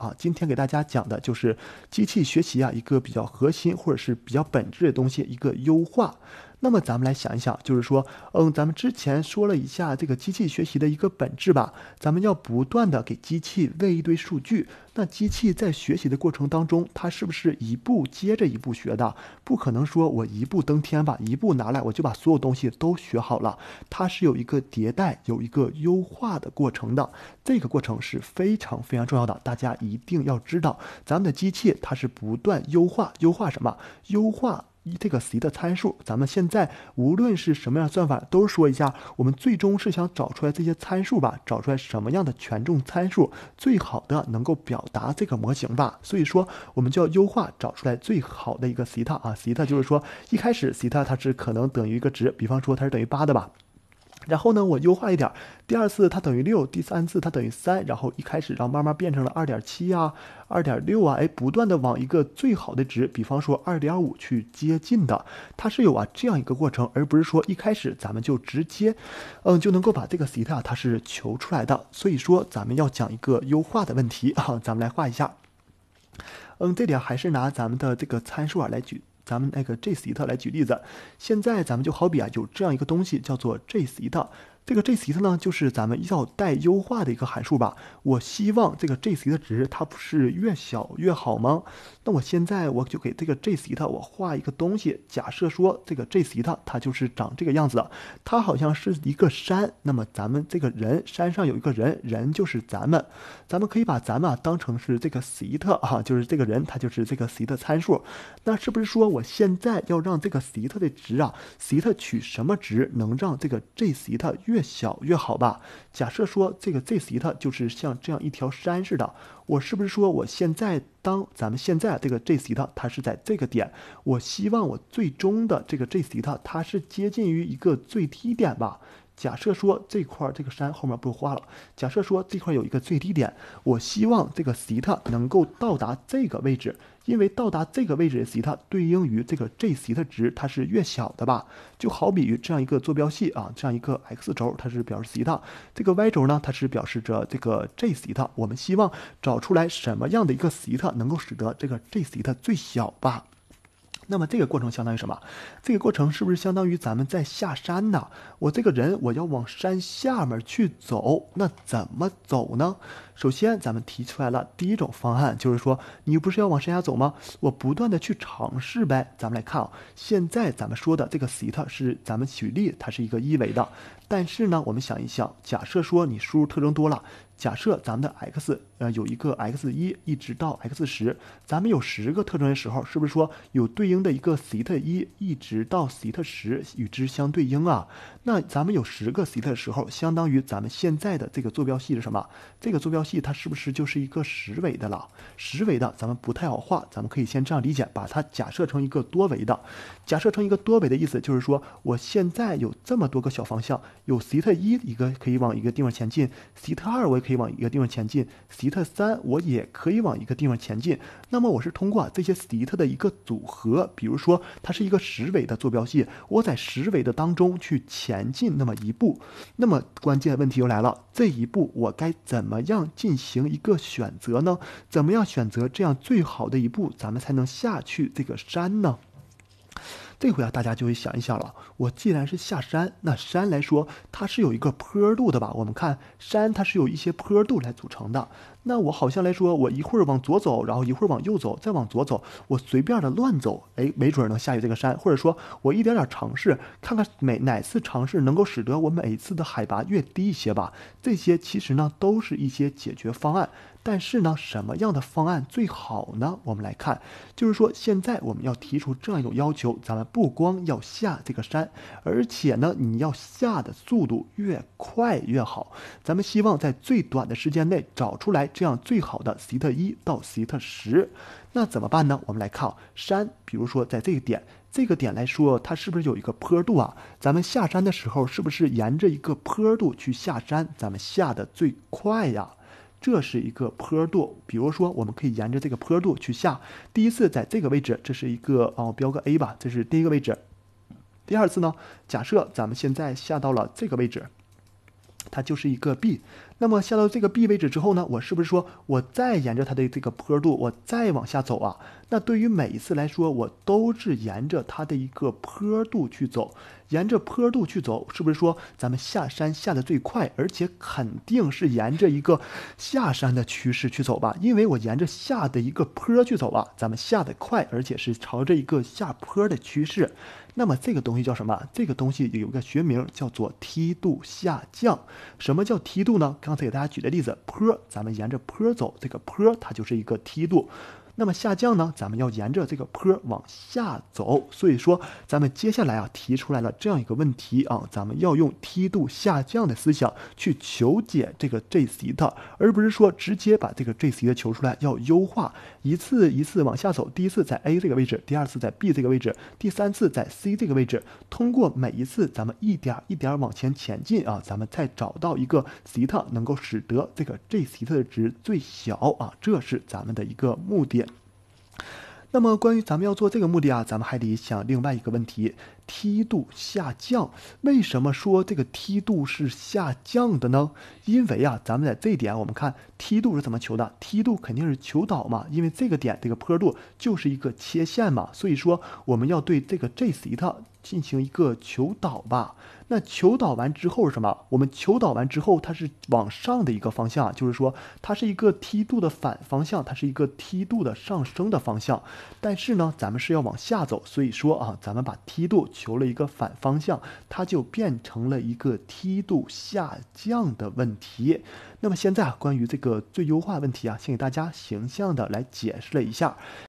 啊，今天给大家讲的就是机器学习啊，一个比较核心或者是比较本质的东西，一个优化。那么咱们来想一想，就是说，嗯，咱们之前说了一下这个机器学习的一个本质吧。咱们要不断的给机器喂一堆数据，那机器在学习的过程当中，它是不是一步接着一步学的？不可能说我一步登天吧，一步拿来我就把所有东西都学好了。它是有一个迭代、有一个优化的过程的。这个过程是非常非常重要的，大家一定要知道，咱们的机器它是不断优化，优化什么？优化。一这个 c 的参数，咱们现在无论是什么样的算法，都说一下，我们最终是想找出来这些参数吧，找出来什么样的权重参数，最好的能够表达这个模型吧。所以说，我们就要优化找出来最好的一个 ceta 啊，ceta 就是说一开始 ceta 它是可能等于一个值，比方说它是等于八的吧。然后呢，我优化一点，第二次它等于六，第三次它等于三，然后一开始，然后慢慢变成了二点七啊，二点六啊，哎，不断的往一个最好的值，比方说二点五去接近的，它是有啊这样一个过程，而不是说一开始咱们就直接，嗯，就能够把这个西塔它是求出来的。所以说咱们要讲一个优化的问题啊，咱们来画一下，嗯，这点还是拿咱们的这个参数啊来举。咱们那个 JS 一道来举例子，现在咱们就好比啊，有这样一个东西叫做 JS 一道。这个 g 西塔呢，就是咱们要带优化的一个函数吧。我希望这个 g 西塔值，它不是越小越好吗？那我现在我就给这个 g 西塔我画一个东西。假设说这个 g 西塔它就是长这个样子，的，它好像是一个山。那么咱们这个人，山上有一个人，人就是咱们，咱们可以把咱们啊当成是这个西塔啊，就是这个人，他就是这个西塔参数。那是不是说我现在要让这个西塔的值啊，西塔取什么值能让这个 g 西塔？越小越好吧。假设说这个 z t 它就是像这样一条山似的，我是不是说我现在当咱们现在这个 z 轴它是在这个点，我希望我最终的这个 z 轴它它是接近于一个最低点吧。假设说这块这个山后面不画了，假设说这块有一个最低点，我希望这个 z 轴能够到达这个位置。因为到达这个位置的西塔对应于这个 g 西塔值，它是越小的吧？就好比于这样一个坐标系啊，这样一个 x 轴，它是表示西塔，这个 y 轴呢，它是表示着这个 g 西塔。我们希望找出来什么样的一个西塔能够使得这个 g 西塔最小吧？那么这个过程相当于什么？这个过程是不是相当于咱们在下山呢？我这个人我要往山下面去走，那怎么走呢？首先，咱们提出来了第一种方案，就是说你不是要往山下走吗？我不断的去尝试呗。咱们来看啊，现在咱们说的这个 s h t 是咱们举例，它是一个一维的。但是呢，我们想一想，假设说你输入特征多了，假设咱们的 x，呃，有一个 x 一，一直到 x 十，咱们有十个特征的时候，是不是说有对应的一个 s h t 一，一直到 s h e t 十与之相对应啊？那咱们有十个 s h t 的时候，相当于咱们现在的这个坐标系是什么？这个坐标系。它是不是就是一个十维的了？十维的咱们不太好画，咱们可以先这样理解，把它假设成一个多维的。假设成一个多维的意思就是说，我现在有这么多个小方向，有 θ 一一个可以往一个地方前进，θ 二我也可以往一个地方前进，θ 三我也可以往一个地方前进。那么我是通过这些 θ 的一个组合，比如说它是一个十维的坐标系，我在十维的当中去前进那么一步。那么关键问题又来了，这一步我该怎么样？进行一个选择呢？怎么样选择这样最好的一步，咱们才能下去这个山呢？这回啊，大家就会想一想了。我既然是下山，那山来说它是有一个坡度的吧？我们看山，它是有一些坡度来组成的。那我好像来说，我一会儿往左走，然后一会儿往右走，再往左走，我随便的乱走，哎，没准能下去这个山。或者说，我一点点尝试，看看每哪次尝试能够使得我每次的海拔越低一些吧。这些其实呢，都是一些解决方案。但是呢，什么样的方案最好呢？我们来看，就是说现在我们要提出这样一种要求：咱们不光要下这个山，而且呢，你要下的速度越快越好。咱们希望在最短的时间内找出来。这样最好的 s e t 一到 s e t 十，那怎么办呢？我们来看山，比如说在这个点，这个点来说，它是不是有一个坡度啊？咱们下山的时候，是不是沿着一个坡度去下山？咱们下的最快呀，这是一个坡度。比如说，我们可以沿着这个坡度去下。第一次在这个位置，这是一个，哦，标个 A 吧，这是第一个位置。第二次呢？假设咱们现在下到了这个位置。它就是一个 B，那么下到这个 B 位置之后呢，我是不是说我再沿着它的这个坡度，我再往下走啊？那对于每一次来说，我都是沿着它的一个坡度去走，沿着坡度去走，是不是说咱们下山下的最快，而且肯定是沿着一个下山的趋势去走吧？因为我沿着下的一个坡去走啊，咱们下的快，而且是朝着一个下坡的趋势。那么这个东西叫什么？这个东西有个学名叫做梯度下降。什么叫梯度呢？刚才给大家举的例子，坡，咱们沿着坡走，这个坡它就是一个梯度。那么下降呢？咱们要沿着这个坡往下走。所以说，咱们接下来啊提出来了这样一个问题啊，咱们要用梯度下降的思想去求解这个 j 西塔，而不是说直接把这个 j 西塔求出来。要优化一次一次往下走，第一次在 a 这个位置，第二次在 b 这个位置，第三次在 c 这个位置。通过每一次咱们一点一点往前前进啊，咱们再找到一个西塔能够使得这个 j 西塔的值最小啊，这是咱们的一个目的。那么，关于咱们要做这个目的啊，咱们还得想另外一个问题。梯度下降，为什么说这个梯度是下降的呢？因为啊，咱们在这一点，我们看梯度是怎么求的。梯度肯定是求导嘛，因为这个点这个坡度就是一个切线嘛，所以说我们要对这个 j 西塔进行一个求导吧。那求导完之后是什么？我们求导完之后，它是往上的一个方向，就是说它是一个梯度的反方向，它是一个梯度的上升的方向。但是呢，咱们是要往下走，所以说啊，咱们把梯度。求了一个反方向，它就变成了一个梯度下降的问题。那么现在啊，关于这个最优化问题啊，先给大家形象的来解释了一下。